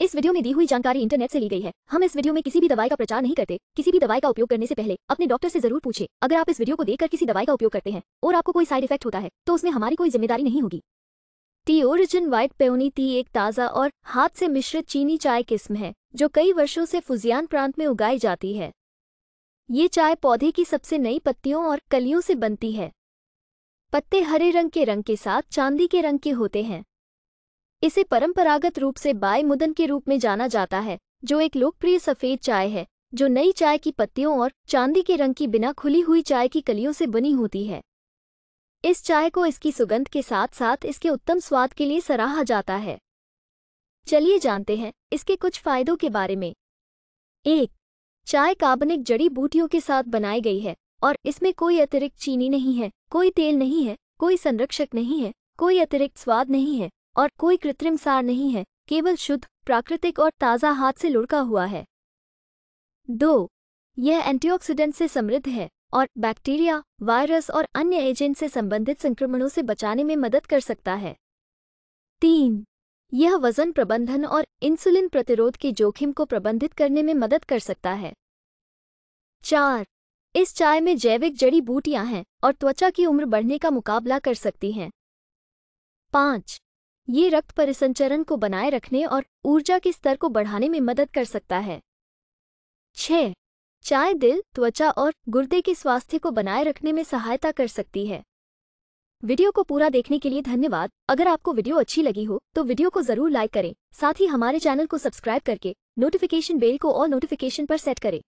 इस वीडियो में दी हुई जानकारी इंटरनेट से ली गई है हम इस वीडियो में किसी भी दवाई का प्रचार नहीं करते किसी भी दवाई का उपयोग करने से पहले अपने डॉक्टर से जरूर पूछे अगर आप इस वीडियो को देखकर किसी दवाई का उपयोग करते हैं और आपको कोई साइड इफेक्ट होता है तो उसमें हमारी कोई जिम्मेदारी नहीं होगी tea origin white peony tea एक ताज़ा और हाथ से मिश्रित चीनी चाय किस्म है जो कई वर्षों से फुजियान प्रांत में उगाई जाती है ये चाय पौधे की सबसे नई पत्तियों और कलियों से बनती है पत्ते हरे रंग के रंग के साथ चांदी के रंग के होते हैं इसे परंपरागत रूप से बाय मुदन के रूप में जाना जाता है जो एक लोकप्रिय सफ़ेद चाय है जो नई चाय की पत्तियों और चांदी के रंग की बिना खुली हुई चाय की कलियों से बनी होती है इस चाय को इसकी सुगंध के साथ साथ इसके उत्तम स्वाद के लिए सराहा जाता है चलिए जानते हैं इसके कुछ फायदों के बारे में एक चाय काबनिक जड़ी बूटियों के साथ बनाई गई है और इसमें कोई अतिरिक्त चीनी नहीं है कोई तेल नहीं है कोई संरक्षक नहीं है कोई अतिरिक्त स्वाद नहीं है और कोई कृत्रिम सार नहीं है केवल शुद्ध प्राकृतिक और ताज़ा हाथ से लुढ़का हुआ है दो यह एंटीऑक्सीडेंट से समृद्ध है और बैक्टीरिया वायरस और अन्य एजेंट से संबंधित संक्रमणों से बचाने में मदद कर सकता है तीन यह वजन प्रबंधन और इंसुलिन प्रतिरोध के जोखिम को प्रबंधित करने में मदद कर सकता है चार इस चाय में जैविक जड़ी बूटियां हैं और त्वचा की उम्र बढ़ने का मुकाबला कर सकती हैं पाँच ये रक्त परिसंचरण को बनाए रखने और ऊर्जा के स्तर को बढ़ाने में मदद कर सकता है छ चाय दिल त्वचा और गुर्दे के स्वास्थ्य को बनाए रखने में सहायता कर सकती है वीडियो को पूरा देखने के लिए धन्यवाद अगर आपको वीडियो अच्छी लगी हो तो वीडियो को जरूर लाइक करें साथ ही हमारे चैनल को सब्सक्राइब करके नोटिफिकेशन बेल को और नोटिफिकेशन पर सेट करें